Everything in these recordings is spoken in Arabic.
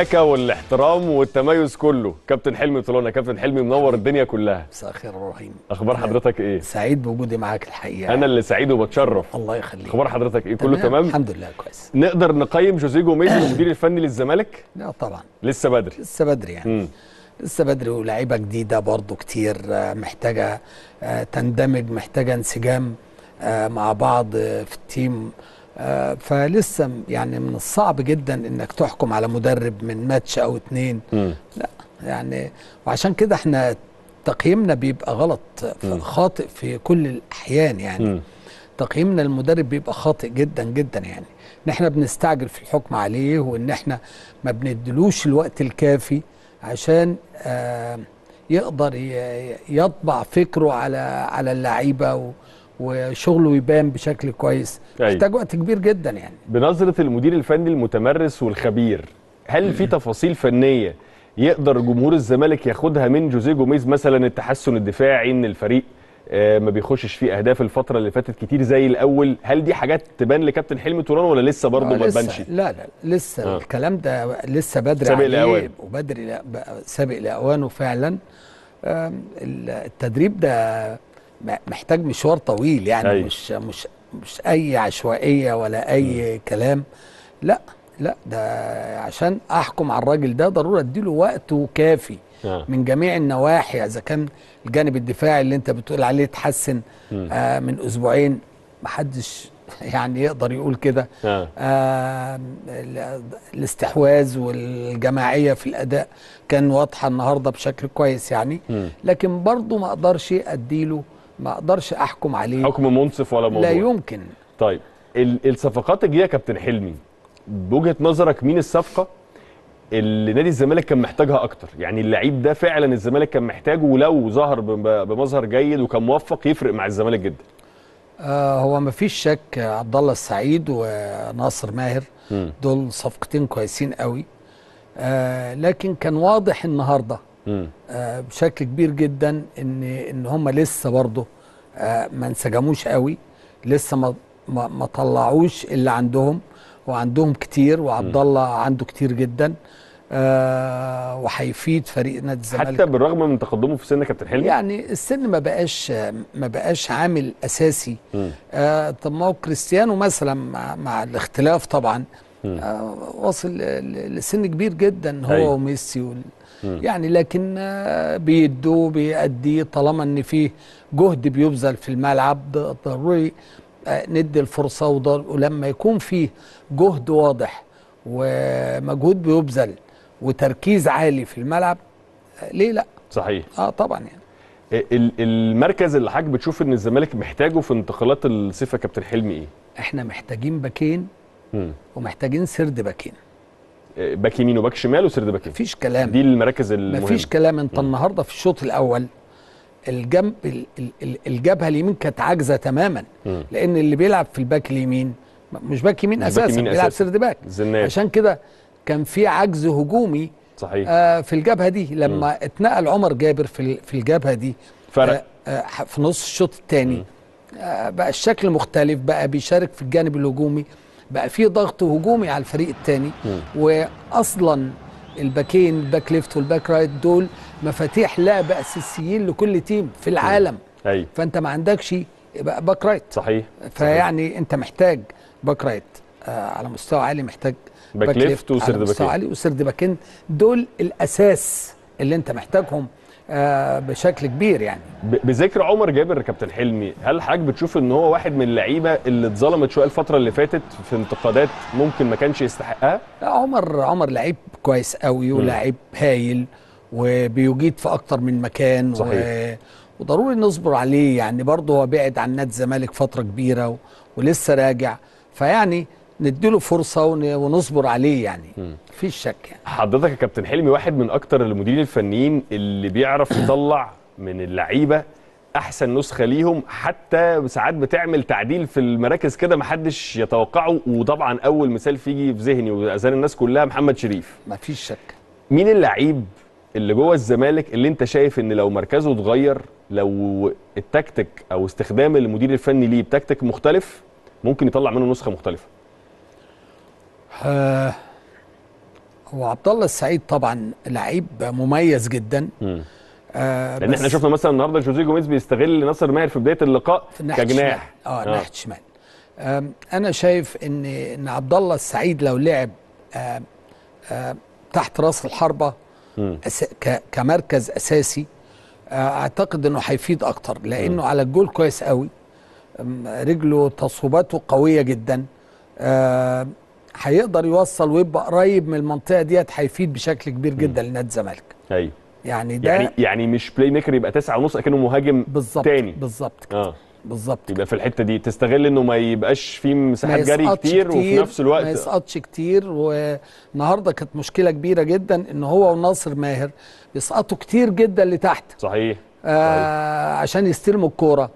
الشياكه والاحترام والتميز كله كابتن حلمي طلونا كابتن حلمي منور الدنيا كلها مساء الخير ابراهيم اخبار حضرتك ايه سعيد بوجودي معاك الحقيقه انا اللي سعيد وبتشرف الله يخليك اخبار حضرتك ايه كله تمام الحمد لله كويس نقدر نقيم جوزيه جوميز المدير الفني للزمالك لا طبعا لسه بدري لسه بدري يعني م. لسه بدري ولاعيبه جديده برضو كتير آه، محتاجه آه، تندمج محتاجه انسجام آه، مع بعض في التيم آه، فلسه يعني من الصعب جدا انك تحكم على مدرب من ماتش او اتنين م. لا يعني وعشان كده احنا تقييمنا بيبقى غلط خاطئ في كل الاحيان يعني م. تقييمنا المدرب بيبقى خاطئ جدا جدا يعني ان احنا بنستعجل في الحكم عليه وان احنا ما بندلوش الوقت الكافي عشان آه، يقدر يطبع فكره على على اللعيبه وشغله يبان بشكل كويس أيوة. محتاج وقت كبير جدا يعني بنظره المدير الفني المتمرس والخبير هل في تفاصيل فنيه يقدر جمهور الزمالك ياخدها من جوزيه جوميز مثلا التحسن الدفاعي ان الفريق آه، ما بيخشش فيه اهداف الفتره اللي فاتت كتير زي الاول هل دي حاجات تبان لكابتن حلمي توران ولا لسه برضه آه، ما تبانش لا لا لسه آه. الكلام ده لسه بدري سابق لاوانه وبدري سابق لاوانه فعلا التدريب ده محتاج مشوار طويل يعني أي. أيوه. مش مش مش اي عشوائيه ولا اي م. كلام لا لا ده عشان احكم على الراجل ده ضروره اديله وقته كافي آه. من جميع النواحي اذا كان الجانب الدفاعي اللي انت بتقول عليه اتحسن آه من اسبوعين محدش يعني يقدر يقول كده آه. آه الاستحواذ والجماعيه في الاداء كان واضحه النهارده بشكل كويس يعني م. لكن برضه ما اقدرش اديله ما اقدرش احكم عليه حكم منصف ولا موضوع لا يمكن طيب الصفقات الجايه يا كابتن حلمي بوجهه نظرك مين الصفقه اللي نادي الزمالك كان محتاجها اكتر يعني اللعيب ده فعلا الزمالك كان محتاجه ولو ظهر بمظهر جيد وكان موفق يفرق مع الزمالك جدا آه هو مفيش شك عبد الله السعيد وناصر ماهر م. دول صفقتين كويسين قوي آه لكن كان واضح النهارده آه بشكل كبير جدا ان ان هم لسه برضه آه ما انسجموش قوي لسه ما ما طلعوش اللي عندهم وعندهم كتير وعبد الله عنده كتير جدا آه وهيفيد فريق نادي الزمالك حتى بالرغم من تقدمه في سن كابتن حلمي يعني السن ما بقاش ما بقاش عامل اساسي آه طب ما هو كريستيانو مثلا مع, مع الاختلاف طبعا آه واصل لسن كبير جدا هو أيوه. وميسي وال يعني لكن آه، بيدوه بيأدي طالما ان فيه جهد بيبذل في الملعب ضروري آه، ندي الفرصه ولما يكون فيه جهد واضح ومجهود بيبذل وتركيز عالي في الملعب آه، ليه لا صحيح اه طبعا يعني المركز اللي حضرتك بتشوف ان الزمالك محتاجه في انتقالات الصيف يا كابتن حلمي ايه؟ احنا محتاجين باكين ومحتاجين سرد باكين باك يمين وباك شمال وسرد باك مفيش كلام دي المراكز المهمه مفيش كلام انت م. النهارده في الشوط الاول الجنب الجبهه اليمين كانت عاجزه تماما م. لان اللي بيلعب في الباك اليمين مش باك يمين اساسا بيلعب سرد باك زنات. عشان كده كان في عجز هجومي صحيح آه في الجبهه دي لما م. اتنقل عمر جابر في في الجبهه دي فرق آه آه في نص الشوط الثاني آه بقى الشكل مختلف بقى بيشارك في الجانب الهجومي بقى في ضغط هجومي على الفريق الثاني واصلا الباكين الباك ليفت والباك رايت دول مفاتيح لعب اساسيين لكل تيم في العالم أي. فانت ما عندكش باك رايت صحيح فيعني صحيح. انت محتاج باك رايت آه على مستوى عالي محتاج باك, باك ليفت وسرد باكين على مستوى عالي وسرد باكين دول الاساس اللي انت محتاجهم آه، بشكل كبير يعني بذكر عمر جابر كابتن حلمي هل حضرتك بتشوف ان هو واحد من اللعيبه اللي اتظلمت شويه الفتره اللي فاتت في انتقادات ممكن ما كانش يستحقها لا عمر عمر لعيب كويس قوي ولاعيب هايل وبيجيد في اكتر من مكان صحيح. و... وضروري نصبر عليه يعني برضه هو بعد عن نادي الزمالك فتره كبيره و... ولسه راجع فيعني نديله فرصه ونصبر عليه يعني مفيش شك يعني. حضرتك يا كابتن حلمي واحد من اكتر المديرين الفنيين اللي بيعرف يطلع من اللعيبه احسن نسخه ليهم حتى ساعات بتعمل تعديل في المراكز كده محدش يتوقعه وطبعا اول مثال فيجي في ذهني واذان الناس كلها محمد شريف مفيش شك مين اللعيب اللي جوه الزمالك اللي انت شايف ان لو مركزه اتغير لو التكتيك او استخدام المدير الفني ليه بتكتيك مختلف ممكن يطلع منه نسخه مختلفه آه هو عبد الله السعيد طبعا لعيب مميز جدا آه لان احنا شفنا مثلا النهارده جوزيه جوميز بيستغل ناصر ماهر في بدايه اللقاء في كجناح آه،, اه ناحيه شمال آه انا شايف ان ان عبد الله السعيد لو لعب آه آه تحت راس الحربه أس... ك... كمركز اساسي آه، اعتقد انه هيفيد اكتر لانه م. على الجول كويس قوي رجله تصويباته قويه جدا هيقدر يوصل ويبقى قريب من المنطقه ديت هيفيد بشكل كبير جدا لنادي الزمالك ايوه يعني ده يعني يعني مش بلاي ميكر يبقى تسعة ونص اكنه مهاجم بالزبط تاني بالظبط كده آه. بالظبط يبقى في الحته دي تستغل انه ما يبقاش فيه مساحات جري كتير, كتير وفي نفس الوقت ما يسقطش كتير والنهارده كانت مشكله كبيره جدا ان هو وناصر ماهر بيسقطوا كتير جدا لتحت صحيح آه عشان يستلموا الكوره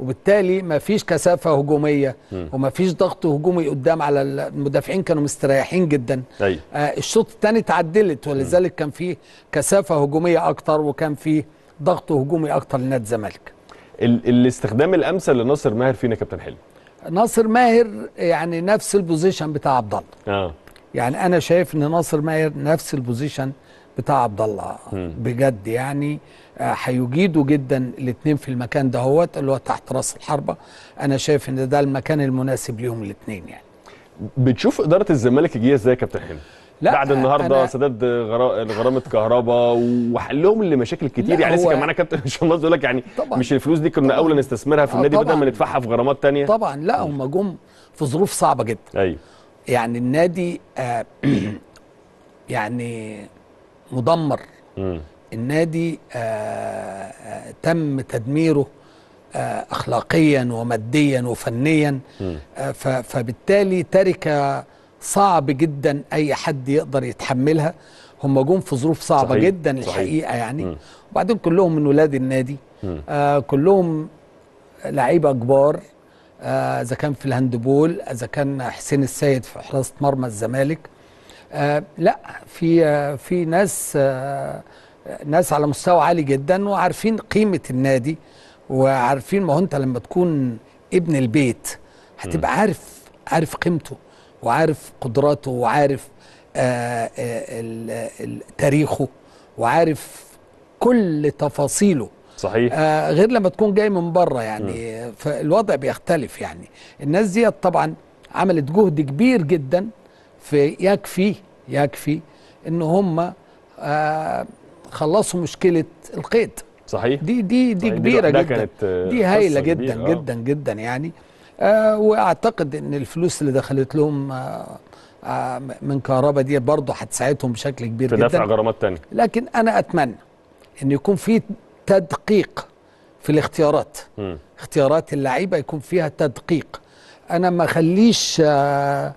وبالتالي ما فيش كثافه هجوميه وما فيش ضغط هجومي قدام على المدافعين كانوا مستريحين جدا أيوه. آه الشوط الثاني اتعدلت ولذلك كان فيه كثافه هجوميه اكتر وكان فيه ضغط هجومي اكتر لنادي الزمالك الاستخدام الامثل لناصر ماهر فينا كابتن حلمي ناصر ماهر يعني نفس البوزيشن بتاع عبد الله آه. يعني انا شايف ان ناصر ماهر نفس البوزيشن بتاع عبد الله بجد يعني هيجيدوا جدا الاثنين في المكان ده هو اللي هو تحت راس الحربه انا شايف ان ده المكان المناسب ليهم الاثنين يعني بتشوف اداره الزمالك جيه ازاي يا كابتن حلمي لا بعد النهارده سداد غرامه كهرباء وحلهم لمشاكل كتير يعني لسه كان معانا كابتن هشام الله اقول لك يعني طبعًا مش الفلوس دي كنا اولى نستثمرها في النادي آه، بدل ما ندفعها في غرامات تانية طبعا لا هم جم في ظروف صعبه جدا ايوه يعني النادي آه يعني مدمر النادي آه، آه، تم تدميره آه، اخلاقيا وماديا وفنيا فبالتالي تركه صعب جدا اي حد يقدر يتحملها هم جم في ظروف صعبه صحيح. جدا الحقيقه صحيح. الحقيقه يعني م. وبعدين كلهم من ولاد النادي آه كلهم لعيبه كبار اذا آه كان في الهاندبول اذا كان حسين السيد في حراسه مرمى الزمالك آه لا في آه في ناس آه ناس على مستوى عالي جدا وعارفين قيمه النادي وعارفين ما هو انت لما تكون ابن البيت هتبقى عارف عارف قيمته وعارف قدراته وعارف آه، آه، تاريخه وعارف كل تفاصيله صحيح آه غير لما تكون جاي من بره يعني م. فالوضع بيختلف يعني الناس دي طبعا عملت جهد كبير جدا في يكفي يكفي ان هم آه خلصوا مشكله القيد صحيح دي دي دي صحيح. كبيره دي جدا آه، دي هايله جدا جدا, جدا جدا يعني آه واعتقد ان الفلوس اللي دخلت لهم آه آه من كهرباء دي برضه هتساعدهم بشكل كبير جدا جدا دفع غرامات ثانيه لكن انا اتمنى ان يكون في تدقيق في الاختيارات م. اختيارات اللعيبه يكون فيها تدقيق انا ما اخليش آه،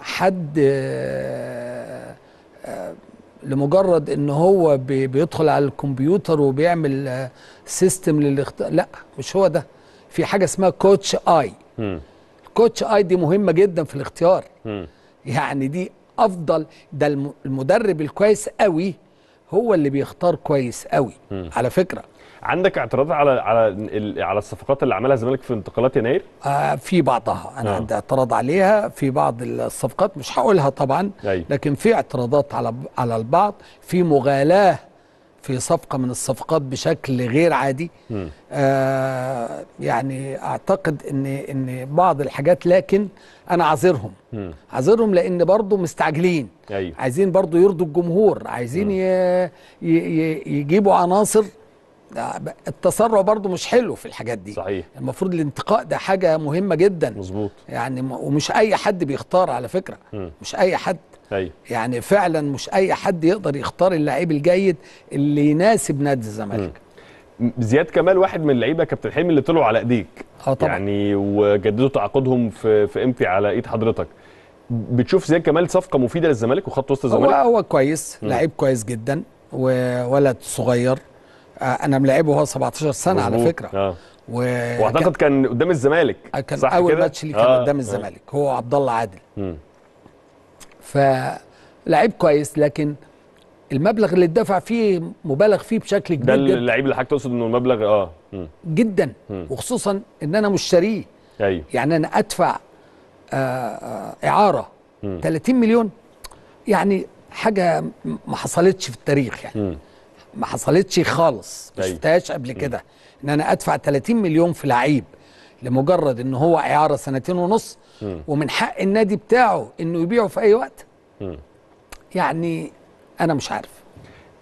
حد آه، لمجرد ان هو بيدخل على الكمبيوتر وبيعمل سيستم آه، للاختيار لا مش هو ده في حاجه اسمها كوتش اي الكوتش اي دي مهمه جدا في الاختيار يعني دي افضل ده المدرب الكويس قوي هو اللي بيختار كويس قوي على فكره عندك اعتراض على على على الصفقات اللي عملها الزمالك في انتقالات يناير؟ آه في بعضها انا آه. عندي اعتراض عليها في بعض الصفقات مش هقولها طبعا أي. لكن في اعتراضات على على البعض في مغالاه في صفقة من الصفقات بشكل غير عادي آه يعني أعتقد أن أن بعض الحاجات لكن أنا عذرهم عذرهم لأن برضه مستعجلين أيوه. عايزين برضه يرضوا الجمهور عايزين ي... ي... ي... يجيبوا عناصر التسرع برضه مش حلو في الحاجات دي صحيح المفروض الانتقاء ده حاجه مهمه جدا مظبوط يعني ومش اي حد بيختار على فكره م. مش اي حد أي. أيوة. يعني فعلا مش اي حد يقدر يختار اللعيب الجيد اللي يناسب نادي الزمالك زياد كمال واحد من اللعيبه كابتن حلمي اللي طلعوا على ايديك اه طبعا يعني وجددوا تعاقدهم في في امتي على ايد حضرتك بتشوف زياد كمال صفقه مفيده للزمالك وخط وسط الزمالك هو هو كويس لعيب كويس جدا وولد صغير آه، انا ملاعبه وهو 17 سنه مزمون. على فكره آه. و... واعتقد كان قدام الزمالك آه، كان صح اول كده؟ ماتش اللي كان آه. قدام الزمالك هو عبد الله عادل ف لعيب كويس لكن المبلغ اللي اتدفع فيه مبالغ فيه بشكل كبير ده اللعيب اللي حضرتك تقصد انه المبلغ اه م. جدا م. وخصوصا ان انا مشتريه ايوه يعني انا ادفع آه, آه، اعاره م. 30 مليون يعني حاجه ما حصلتش في التاريخ يعني م. ما حصلتش خالص ما طيب. شفتهاش قبل كده ان انا ادفع 30 مليون في لعيب لمجرد ان هو اعاره سنتين ونص ومن حق النادي بتاعه انه يبيعه في اي وقت يعني انا مش عارف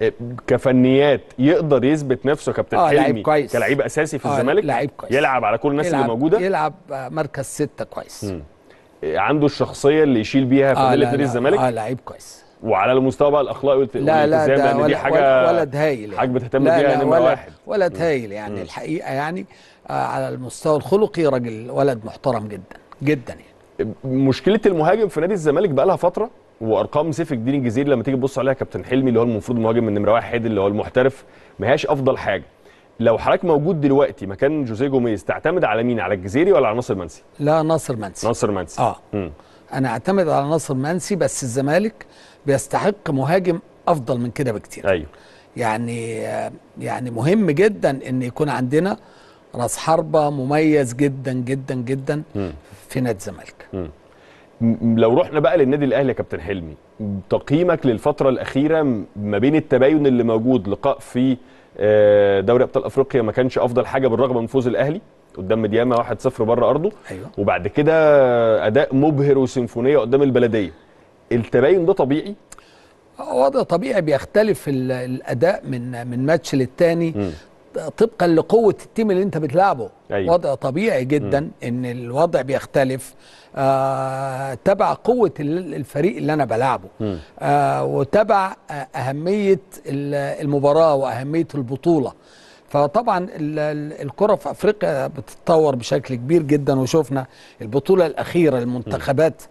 آه، كفنيات يقدر يثبت نفسه كابتن آه حلمي كويس. كلعيب اساسي في آه الزمالك لعيب كويس يلعب على كل الناس اللي موجوده يلعب مركز ستة كويس مم. آه، عنده الشخصيه اللي يشيل بيها في آه نادي الزمالك اه لعيب كويس وعلى المستوى بقى الاخلاقي والالتزام لا لا لان ولا دي حاجه ولد هايل حاجه بتهتم بيها يعني نمره واحد ولد هايل يعني م. يعني. الحقيقه يعني آه، على المستوى الخلقي راجل ولد محترم جدا جدا يعني مشكله المهاجم في نادي الزمالك بقى لها فتره وارقام سيف الدين الجزيري لما تيجي تبص عليها كابتن حلمي اللي هو المفروض مهاجم النمره واحد اللي هو المحترف ما هياش افضل حاجه لو حضرتك موجود دلوقتي مكان جوزيه جوميز تعتمد على مين على الجزيري ولا على ناصر منسي لا ناصر منسي ناصر منسي اه م. انا اعتمد على ناصر منسي بس الزمالك بيستحق مهاجم افضل من كده بكتير ايوه يعني يعني مهم جدا ان يكون عندنا راس حربه مميز جدا جدا جدا م. في نادي الزمالك لو رحنا بقى للنادي الاهلي يا كابتن حلمي تقييمك للفتره الاخيره ما بين التباين اللي موجود لقاء في آه، دوري ابطال افريقيا ما كانش افضل حاجه بالرغم من فوز الاهلي قدام مدياما 1-0 بره ارضه أيوة. وبعد كده اداء مبهر وسيمفونيه قدام البلديه التباين ده طبيعي هو وضع طبيعي بيختلف الاداء من من ماتش للتاني طبقا لقوه التيم اللي انت بتلعبه أيوة. وضع طبيعي جدا م. ان الوضع بيختلف آه تبع قوه الفريق اللي انا بلعبه آه وتبع اهميه المباراه واهميه البطوله فطبعا الكره في افريقيا بتتطور بشكل كبير جدا وشفنا البطوله الاخيره المنتخبات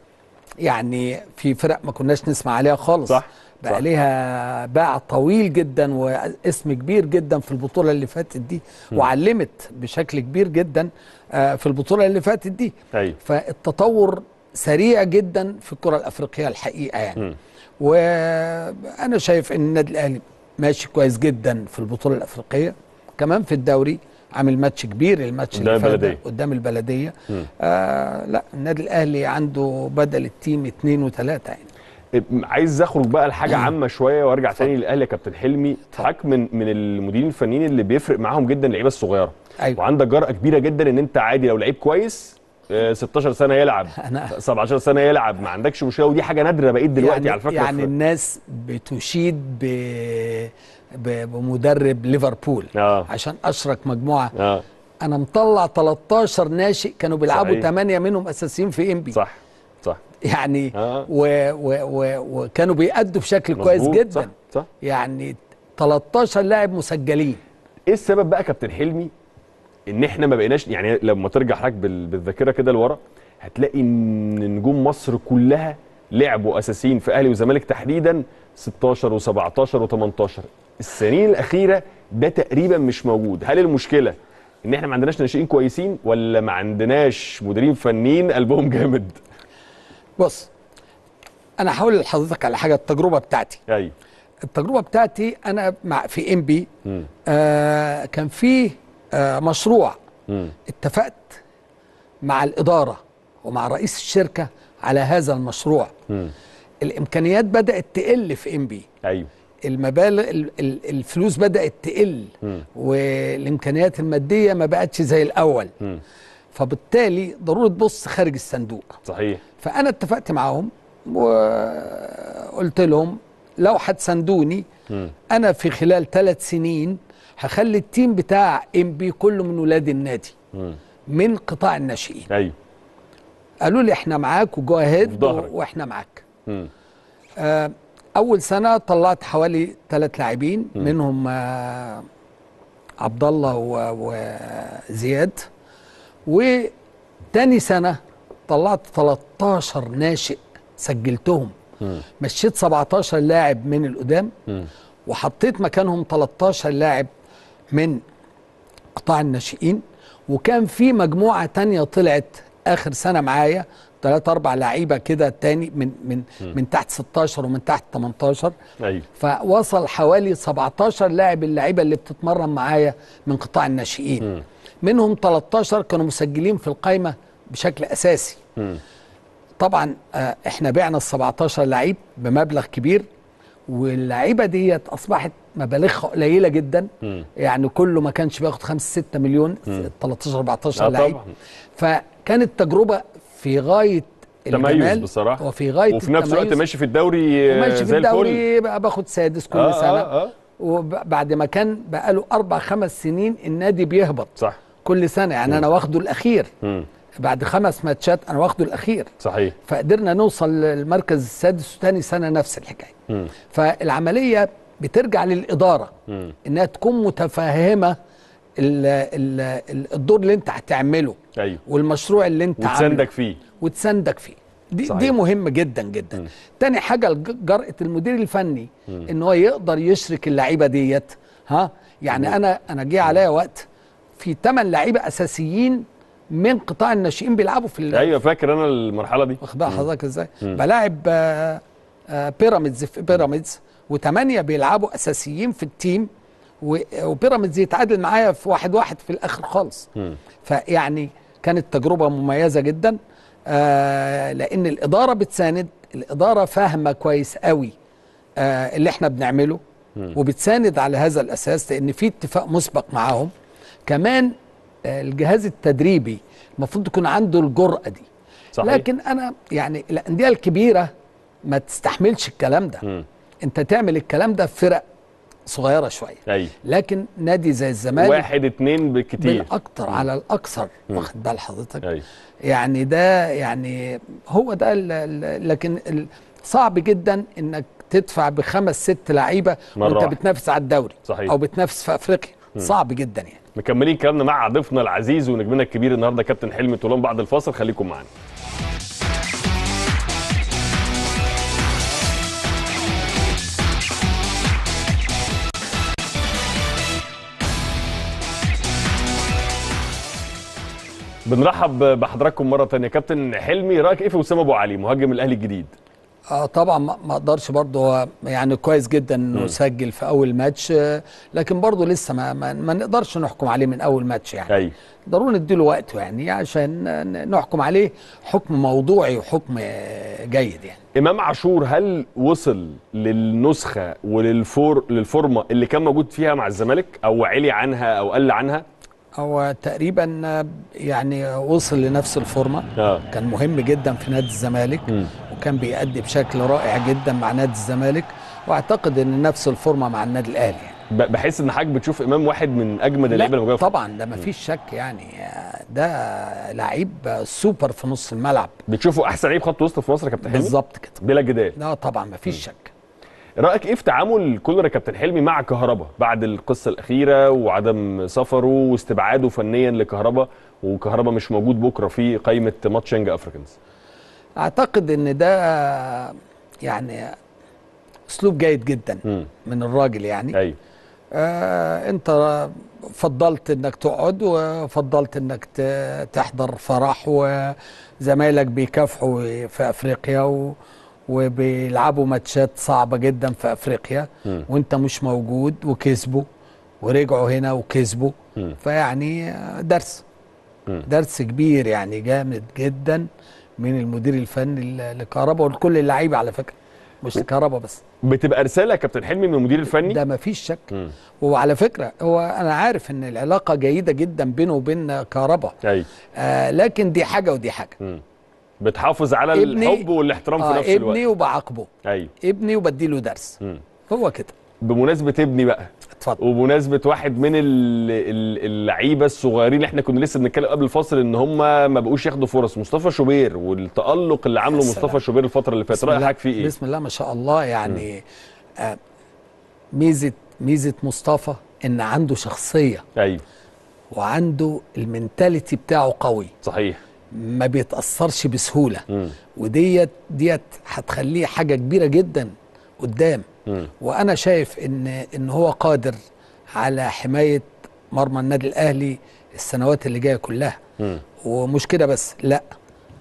يعني في فرق ما كناش نسمع عليها خالص صح بقى ليها باع طويل جدا واسم كبير جدا في البطوله اللي فاتت دي وعلمت بشكل كبير جدا آه، في البطوله اللي فاتت دي أيوه. فالتطور سريع جدا في الكره الافريقيه الحقيقه يعني وانا شايف ان النادي الاهلي ماشي كويس جدا في البطوله الافريقيه كمان في الدوري عامل ماتش كبير الماتش اللي فات قدام البلديه آه لا النادي الاهلي عنده بدل التيم اثنين وثلاثه يعني عايز اخرج بقى لحاجه عامه شويه وارجع طب. تاني للاهلي يا كابتن حلمي حضرتك من من المديرين الفنيين اللي بيفرق معاهم جدا اللعيبه الصغيره أيوة. وعندك جرأه كبيره جدا ان انت عادي لو لعيب كويس 16 آه، سنه يلعب أنا 17 سنه يلعب ما عندكش مشكله ودي حاجه نادره بقيت دلوقتي يعني على فكره يعني الناس بتشيد ب بمدرب ليفربول آه. عشان اشرك مجموعه آه. انا مطلع 13 ناشئ كانوا بيلعبوا 8 منهم اساسيين في انبي صح صح يعني آه. وكانوا بيأدوا بشكل مزبوط. كويس جدا صح. صح. يعني 13 لاعب مسجلين ايه السبب بقى كابتن حلمي ان احنا ما بقيناش يعني لما ترجع حضرتك بالذاكره كده لورا هتلاقي ان نجوم مصر كلها لعبوا اساسيين في اهلي وزمالك تحديدا 16 و17 و18 السنين الاخيره ده تقريبا مش موجود هل المشكله ان احنا ما عندناش ناشئين كويسين ولا ما عندناش مديرين فنيين قلبهم جامد بص انا هقول لحضرتك على حاجه التجربه بتاعتي ايوه التجربه بتاعتي انا مع في ام بي آه كان في آه مشروع م. اتفقت مع الاداره ومع رئيس الشركه على هذا المشروع م. الامكانيات بدات تقل في ام بي ايوه المبالغ الفلوس بدات تقل م. والامكانيات الماديه ما بقتش زي الاول م. فبالتالي ضروري تبص خارج الصندوق صحيح فانا اتفقت معاهم وقلت لهم لو هتساندوني انا في خلال ثلاث سنين هخلي التيم بتاع ام بي كله من ولاد النادي م. من قطاع الناشئين ايوه قالوا لي احنا معاك وجو اهيد واحنا معاك آه، اول سنه طلعت حوالي ثلاث لاعبين منهم آه، عبد الله وزياد وتاني سنه طلعت 13 ناشئ سجلتهم م. مشيت 17 لاعب من القدام وحطيت مكانهم 13 لاعب من قطاع الناشئين وكان في مجموعه تانية طلعت اخر سنه معايا ثلاث اربع لعيبه كده تاني من من م. من تحت 16 ومن تحت 18 ايوه فوصل حوالي 17 لاعب اللعيبه اللي بتتمرن معايا من قطاع الناشئين م. منهم 13 كانوا مسجلين في القائمه بشكل اساسي م. طبعا آه، احنا بعنا ال 17 لعيب بمبلغ كبير واللعيبه ديت اصبحت مبالغها قليله جدا م. يعني كله ما كانش بياخد 5 6 مليون 13 14 آه، لعيب فكانت تجربه في غايه تميز بصراحه وفي غايه وفي نفس الوقت ماشي في الدوري ماشي في آه، الدوري بقى باخد سادس كل آه, آه، سنه آه آه. وبعد ما كان بقى له اربع خمس سنين النادي بيهبط صح كل سنه يعني م. انا واخده الاخير م. بعد خمس ماتشات انا واخده الاخير صحيح فقدرنا نوصل للمركز السادس وثاني سنه نفس الحكايه م. فالعمليه بترجع للاداره م. انها تكون متفاهمه ال ال الدور اللي انت هتعمله أيوه. والمشروع اللي انت وتساندك فيه وتساندك فيه دي دي مهم جدا جدا م. تاني حاجه جرأه المدير الفني م. ان هو يقدر يشرك اللعيبه ديت ها يعني م. انا انا جه عليا وقت في تمن لعيبه اساسيين من قطاع الناشئين بيلعبوا في ايوه فاكر انا المرحله دي واخد حضرتك ازاي بلاعب آه، آه، بيراميدز في بيراميدز وثمانيه بيلعبوا اساسيين في التيم وبيراميدز يتعادل معايا في واحد واحد في الاخر خالص فيعني كانت تجربه مميزه جدا آه لان الاداره بتساند الاداره فاهمه كويس قوي آه اللي احنا بنعمله وبتساند على هذا الاساس لان في اتفاق مسبق معاهم كمان آه الجهاز التدريبي المفروض يكون عنده الجرأه دي صحيح. لكن انا يعني الانديه الكبيره ما تستحملش الكلام ده م. انت تعمل الكلام ده في فرق صغيره شويه أي. لكن نادي زي الزمالك واحد اتنين بالكتير بالاكتر على الاكثر واخد بال حضرتك يعني ده يعني هو ده الـ الـ لكن الـ صعب جدا انك تدفع بخمس ست لعيبه وانت واحد. بتنافس على الدوري صحيح. او بتنافس في افريقيا صعب جدا يعني مكملين كلامنا مع ضيفنا العزيز ونجمنا الكبير النهارده كابتن حلمي طولان بعد الفاصل خليكم معانا بنرحب بحضراتكم مره ثانيه كابتن حلمي رايك ايه في وسام ابو علي مهاجم الاهلي الجديد آه طبعا ما اقدرش برضه يعني كويس جدا انه سجل في اول ماتش لكن برضه لسه ما, ما, ما نقدرش نحكم عليه من اول ماتش يعني أي. ضروري نديله وقته يعني عشان نحكم عليه حكم موضوعي وحكم جيد يعني امام عاشور هل وصل للنسخه وللفور للفورمه اللي كان موجود فيها مع الزمالك او علي عنها او قل عنها هو تقريبا يعني وصل لنفس الفورمه آه. كان مهم جدا في نادي الزمالك م. وكان بيأدي بشكل رائع جدا مع نادي الزمالك واعتقد ان نفس الفورمه مع النادي الاهلي يعني. بحس ان حضرتك بتشوف امام واحد من اجمد اللعيبه الموجوده طبعا ده مفيش شك يعني ده لعيب سوبر في نص الملعب بتشوفه احسن لعيب خط وسط في مصر يا كابتن حلمي بالظبط كده بلا جدال لا طبعا مفيش فيش شك رايك ايه في تعامل كولر كابتن حلمي مع كهربا بعد القصه الاخيره وعدم سفره واستبعاده فنيا لكهربا وكهربا مش موجود بكره في قائمه ماتشنج افريكانز اعتقد ان ده يعني اسلوب جيد جدا م. من الراجل يعني ايوه آه انت فضلت انك تقعد وفضلت انك تحضر فرح وزمايلك بيكافحوا في افريقيا و... وبيلعبوا ماتشات صعبه جدا في افريقيا م. وانت مش موجود وكسبوا ورجعوا هنا وكسبوا فيعني درس م. درس كبير يعني جامد جدا من المدير الفني لكهربا ولكل اللعيبه على فكره مش لكهربا بس بتبقى رساله يا كابتن حلمي من المدير الفني ده مفيش شك م. وعلى فكره هو انا عارف ان العلاقه جيده جدا بينه وبين كهربا آه لكن دي حاجه ودي حاجه م. بتحافظ على ابني الحب والاحترام آه في نفس ابني الوقت ابني وبعاقبه ايوه ابني وبديله درس مم. هو كده بمناسبه ابني بقى اتفضل وبمناسبه واحد من اللعيبه الصغيرين اللي احنا كنا لسه بنتكلم قبل الفاصل ان هم ما بقوش ياخدوا فرص مصطفى شوبير والتالق اللي عامله مصطفى شوبير الفتره اللي فاتت رايك فيه ايه؟ بسم الله ما شاء الله يعني آه ميزه ميزه مصطفى ان عنده شخصيه ايوه وعنده المنتاليتي بتاعه قوي صحيح ما بيتاثرش بسهوله وديت ديت هتخليه حاجه كبيره جدا قدام م. وانا شايف ان ان هو قادر على حمايه مرمى النادي الاهلي السنوات اللي جايه كلها م. ومش كده بس لا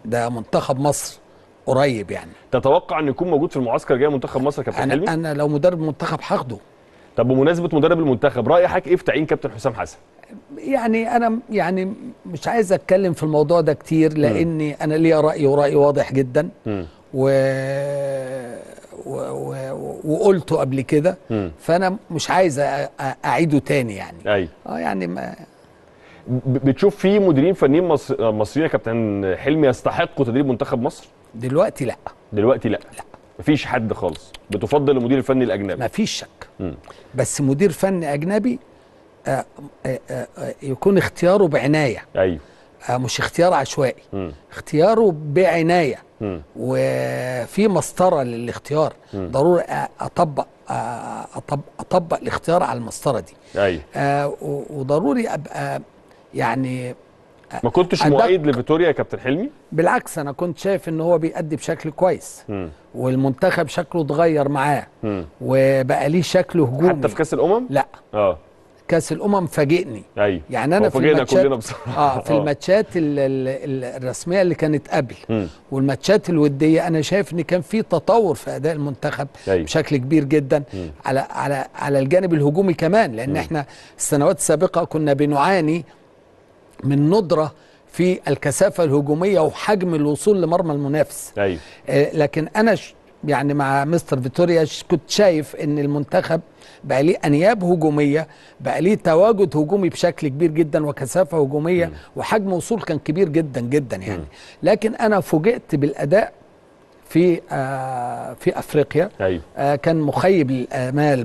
ده منتخب مصر قريب يعني تتوقع ان يكون موجود في المعسكر جاي منتخب مصر كابتن حلمي انا لو مدرب منتخب هاخده طب بمناسبه مدرب المنتخب رايحك ايه في تعيين كابتن حسام حسن يعني انا يعني مش عايز اتكلم في الموضوع ده كتير لاني م. انا ليا راي ورايي واضح جدا م. و... و... و... وقلته قبل كده فانا مش عايز أ... اعيده تاني يعني أي. أيوه. اه يعني ما بتشوف في مديرين فنيين مصر... مصريين يا كابتن حلمي يستحقوا تدريب منتخب مصر دلوقتي لا دلوقتي لا, لا. مفيش حد خالص بتفضل المدير الفني الاجنبي مفيش شك مم. بس مدير فني اجنبي آآ آه، آآ آه، آه، يكون اختياره بعنايه ايوه مش اختيار عشوائي مم. اختياره بعنايه مم. وفي مسطره للاختيار مم. ضروري اطبق اطبق, أطبق الاختيار على المسطره دي ايوه وضروري ابقى يعني ما كنتش مؤيد لفيتوريا يا كابتن حلمي بالعكس انا كنت شايف ان هو بيأدي بشكل كويس م. والمنتخب شكله اتغير معاه وبقى ليه شكل هجومي حتى في كاس الامم لا اه كاس الامم فاجئني ايوه يعني انا في الماتشات كلنا بصراحه اه في آه. الماتشات الرسميه اللي كانت قبل م. والماتشات الوديه انا شايف ان كان في تطور في اداء المنتخب أي. بشكل كبير جدا م. على على على الجانب الهجومي كمان لان م. احنا السنوات السابقه كنا بنعاني من ندره في الكثافه الهجوميه وحجم الوصول لمرمى المنافس أيوه. آه، لكن انا يعني مع مستر فيتوريا كنت شايف ان المنتخب بقى ليه انياب هجوميه بقى ليه تواجد هجومي بشكل كبير جدا وكثافه هجوميه م. وحجم وصول كان كبير جدا جدا يعني م. لكن انا فوجئت بالاداء في آه في افريقيا أيوه. آه كان مخيب للامال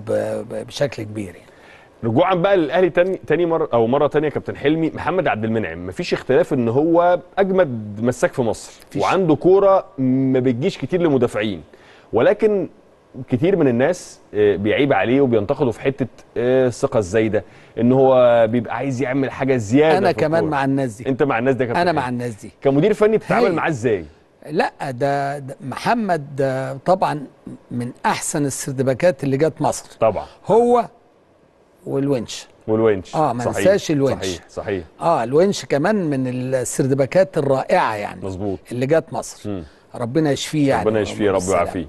بشكل كبير يعني. رجوعا بقى للاهلي تاني تاني مره او مره تانيه كابتن حلمي محمد عبد المنعم مفيش اختلاف ان هو اجمد مساك في مصر فيش. وعنده كوره ما بتجيش كتير لمدافعين ولكن كتير من الناس آه، بيعيب عليه وبينتقده في حته آه، الثقه الزايده ان هو بيبقى عايز يعمل حاجه زياده انا كمان الكرة. مع الناس دي انت مع الناس دي كابتن انا مع الناس دي كمدير فني بتتعامل معاه ازاي لا ده, ده محمد ده آه، طبعا من احسن السردباكات اللي جت مصر طبعا هو والونش والونش اه ما ننساش الونش صحيح صحيح اه الونش كمان من السردباكات الرائعه يعني مظبوط اللي جت مصر م. ربنا يشفيه يعني ربنا يشفيه رب يعافيه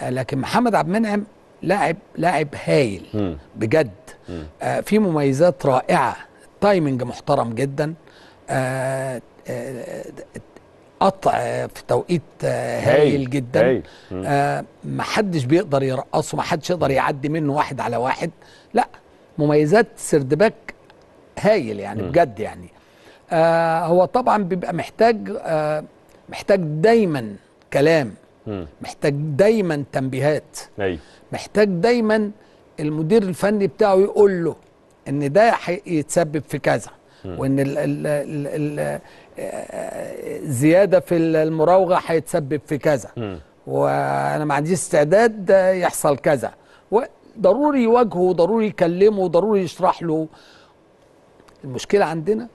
آه لكن محمد عبد المنعم لاعب لاعب هايل م. بجد م. آه في مميزات رائعه تايمنج محترم جدا آه آه قطع آه، في توقيت آه، هايل جدا هايل. آه محدش بيقدر يرقصه محدش يقدر يعدي منه واحد على واحد لا مميزات سردباك هايل يعني م. بجد يعني آه هو طبعا بيبقى محتاج آه محتاج دايما كلام م. محتاج دايما تنبيهات أي. محتاج دايما المدير الفني بتاعه يقول له ان ده هيتسبب في كذا وان ال ال ال الـ آه، زياده في المراوغه هيتسبب في كذا وانا ما عنديش استعداد يحصل كذا ضروري يواجهه ضروري يكلمه ضروري يشرح له المشكله عندنا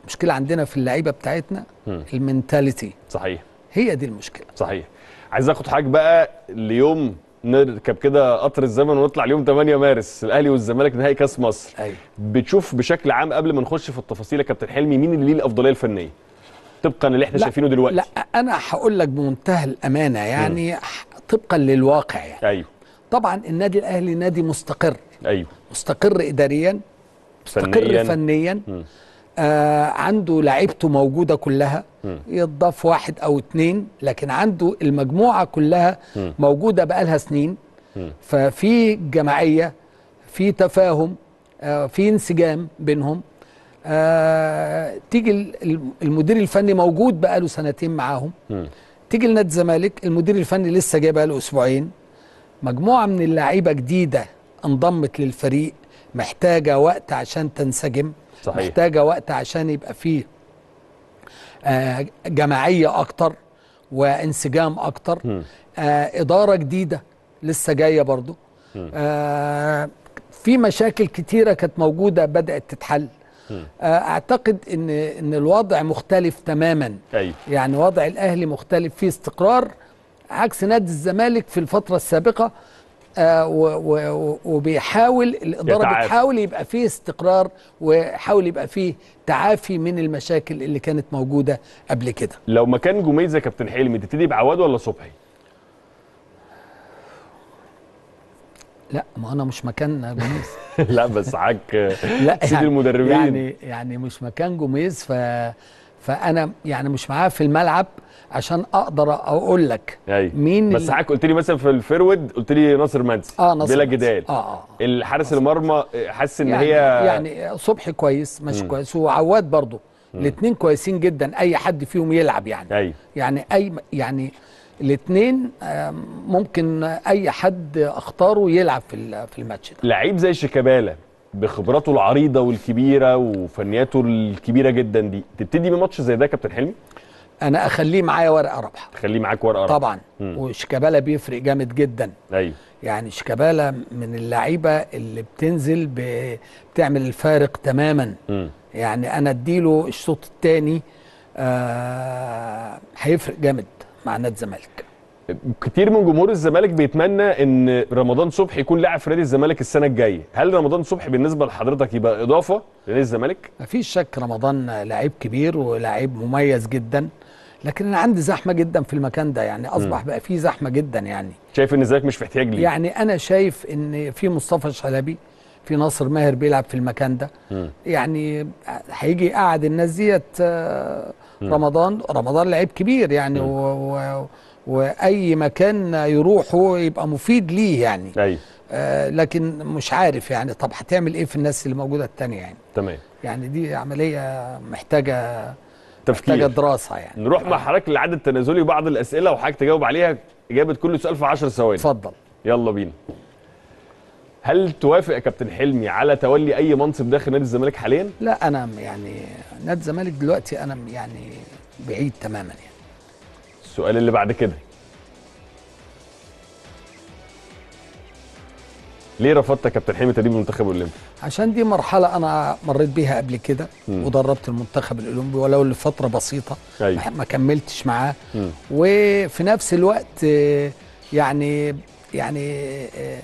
المشكله عندنا في اللعيبه بتاعتنا المنتاليتي صحيح هي دي المشكله صحيح عايز اخد حاجه بقى ليوم نركب كده قطر الزمن ونطلع اليوم 8 مارس الاهلي والزمالك نهائي كاس مصر أيوة. بتشوف بشكل عام قبل ما نخش في التفاصيل يا كابتن حلمي مين اللي ليه الافضليه الفنيه طبقا اللي احنا لا شايفينه دلوقتي لا انا هقول لك بمنتهى الامانه يعني م. طبقا للواقع يعني ايوه طبعا النادي الاهلي نادي مستقر ايوه مستقر اداريا مستقر فنيا, فنياً. آه عنده لعيبته موجودة كلها يضاف واحد أو اثنين لكن عنده المجموعة كلها م. موجودة بقالها سنين م. ففي جماعية في تفاهم آه في انسجام بينهم آه تيجي المدير الفني موجود بقاله سنتين معاهم تيجي لنادي الزمالك المدير الفني لسه جاي بقاله أسبوعين مجموعه من اللعيبه جديده انضمت للفريق محتاجه وقت عشان تنسجم صحيح. محتاجه وقت عشان يبقى فيه آه، جماعيه اكتر وانسجام اكتر م. آه، اداره جديده لسه جايه برضو آه، في مشاكل كتيره كانت موجوده بدات تتحل اعتقد ان ان الوضع مختلف تماما أي. يعني وضع الاهلي مختلف فيه استقرار عكس نادي الزمالك في الفتره السابقه آه وبيحاول الاداره يتعافي. بتحاول يبقى فيه استقرار وحاول يبقى فيه تعافي من المشاكل اللي كانت موجوده قبل كده لو مكان جوميز يا كابتن حلمي تبتدي بعواد ولا صبحي لا ما انا مش مكان جوميز لا بس حق لا سيد يعني المدربين يعني يعني مش مكان جوميز ف فانا يعني مش معاه في الملعب عشان اقدر اقول لك مين بس حضرتك قلت لي مثلا في الفيرود قلت لي ناصر منسي اه بلا جدال اه اه, آه. الحارس المرمى حاسس ان يعني هي يعني صبحي كويس ماشي كويس وعواد برضه الاثنين كويسين جدا اي حد فيهم يلعب يعني أيوة. يعني اي يعني الاثنين ممكن اي حد اختاره يلعب في في الماتش ده لعيب زي شيكابالا بخبراته العريضه والكبيره وفنياته الكبيره جدا دي تبتدي بماتش زي ده كابتن حلمي انا اخليه معايا ورقه رابحه خليه معاك ورقه رابحه طبعا وشيكابالا بيفرق جامد جدا ايوه يعني شيكابالا من اللعيبه اللي بتنزل بتعمل الفارق تماما مم. يعني انا اديله الشوط الثاني آه، هيفرق آه جامد مع نادي الزمالك كتير من جمهور الزمالك بيتمنى ان رمضان صبحي يكون لاعب في نادي الزمالك السنه الجايه، هل رمضان صبحي بالنسبه لحضرتك يبقى اضافه لنادي الزمالك؟ مفيش شك رمضان لعيب كبير ولاعيب مميز جدا لكن انا عندي زحمه جدا في المكان ده يعني اصبح م. بقى فيه زحمه جدا يعني شايف ان الزمالك مش في احتياج ليه؟ يعني انا شايف ان في مصطفى شلبي في ناصر ماهر بيلعب في المكان ده م. يعني هيجي يقعد الناس ديت آه، رمضان رمضان لعيب كبير يعني و... و... واي مكان يروحه يبقى مفيد ليه يعني أي. أيوه. آه لكن مش عارف يعني طب هتعمل ايه في الناس اللي موجوده التانية يعني تمام يعني دي عمليه محتاجه تفكير محتاجه دراسه يعني نروح مع آه. حضرتك للعد التنازلي وبعض الاسئله وحضرتك تجاوب عليها اجابه كل سؤال في 10 ثواني اتفضل يلا بينا هل توافق يا كابتن حلمي على تولي اي منصب داخل نادي الزمالك حاليا؟ لا انا يعني نادي الزمالك دلوقتي انا يعني بعيد تماما يعني السؤال اللي بعد كده ليه رفضت يا كابتن حميد تدريب المنتخب الاولمبي؟ عشان دي مرحله انا مريت بيها قبل كده ودربت المنتخب الاولمبي ولو لفتره بسيطه أي. أيوه. ما كملتش معاه م. وفي نفس الوقت آه، يعني يعني آه،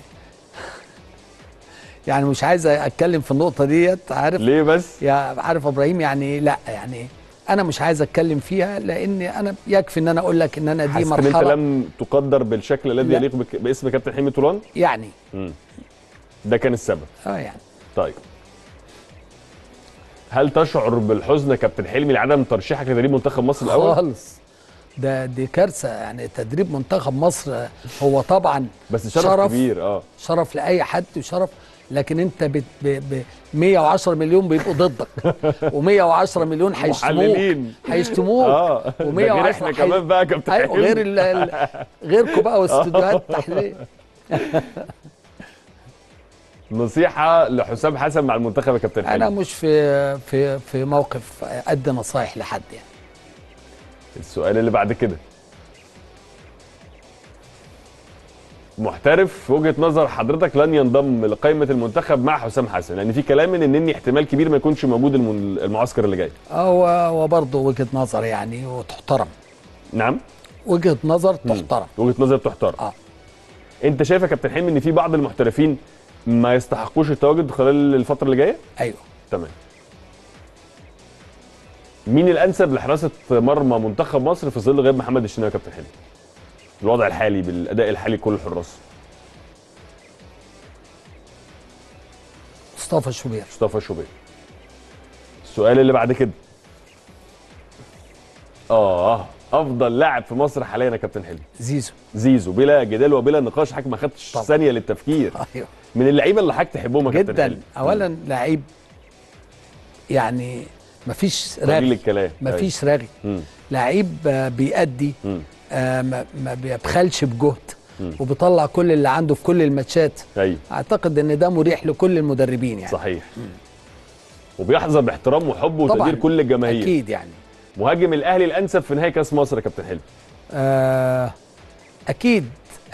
يعني مش عايز اتكلم في النقطه ديت عارف ليه بس؟ يا عارف ابراهيم يعني لا يعني انا مش عايز اتكلم فيها لان انا يكفي ان انا اقول لك ان انا دي مرحله ان انت لم تقدر بالشكل الذي يليق باسم كابتن حلمي طولان يعني مم. ده كان السبب اه يعني طيب هل تشعر بالحزن كابتن حلمي لعدم ترشيحك لتدريب منتخب مصر الاول خالص ده دي كارثه يعني تدريب منتخب مصر هو طبعا بس شرف, شرف كبير اه شرف لاي حد وشرف لكن انت ب 110 مليون بيبقوا ضدك و110 مليون هيشتموك هيشتموك و110 احنا كمان بقى كابتن غير غيركم بقى واستديوهات التحليل آه. نصيحة لحسام حسن مع المنتخب يا كابتن أنا مش في في في موقف أدي نصايح لحد يعني. السؤال اللي بعد كده محترف في وجهه نظر حضرتك لن ينضم لقائمه المنتخب مع حسام حسن لان يعني في كلام ان النني احتمال كبير ما يكونش موجود المعسكر اللي جاي هو آه، برضه وجهه نظر يعني وتحترم نعم وجهه نظر تحترم وجهه نظر تحترم اه انت شايف يا كابتن حلمي ان في بعض المحترفين ما يستحقوش التواجد خلال الفتره اللي جايه ايوه تمام مين الانسب لحراسه مرمى منتخب مصر في ظل غياب محمد الشناوي يا كابتن حلمي الوضع الحالي بالاداء الحالي لكل الحراس مصطفى شوبير مصطفى شوبير السؤال اللي بعد كده اه افضل لاعب في مصر حاليا يا كابتن حلمي زيزو زيزو بلا جدال وبلا نقاش حضرتك ما خدتش ثانيه للتفكير ايوه من اللعيبه اللي حضرتك تحبهم يا كابتن حلمي جدا اولا لعيب يعني مفيش رغي مفيش أيوه. رغي لعيب بيأدي آه، ما بيبخلش بجهد وبيطلع كل اللي عنده في كل الماتشات ايوه اعتقد ان ده مريح لكل المدربين يعني صحيح وبيحظى باحترام وحب وتقدير كل الجماهير اكيد يعني مهاجم الاهلي الانسب في نهائي كاس مصر يا كابتن حلمي آه اكيد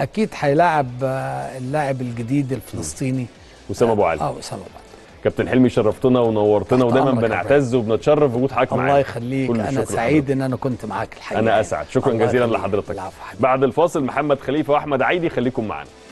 اكيد هيلاعب آه، اللاعب الجديد الفلسطيني اسامه ابو علي اه اسامه آه، ابو علي كابتن حلمي شرفتنا ونورتنا ودايما بنعتز وبنتشرف بوجود حضرتك معانا الله يخليك انا سعيد ان انا كنت معاك الحقيقه انا اسعد شكرا جزيلا لحضرتك بعد الفاصل محمد خليفه واحمد عيدي خليكم معانا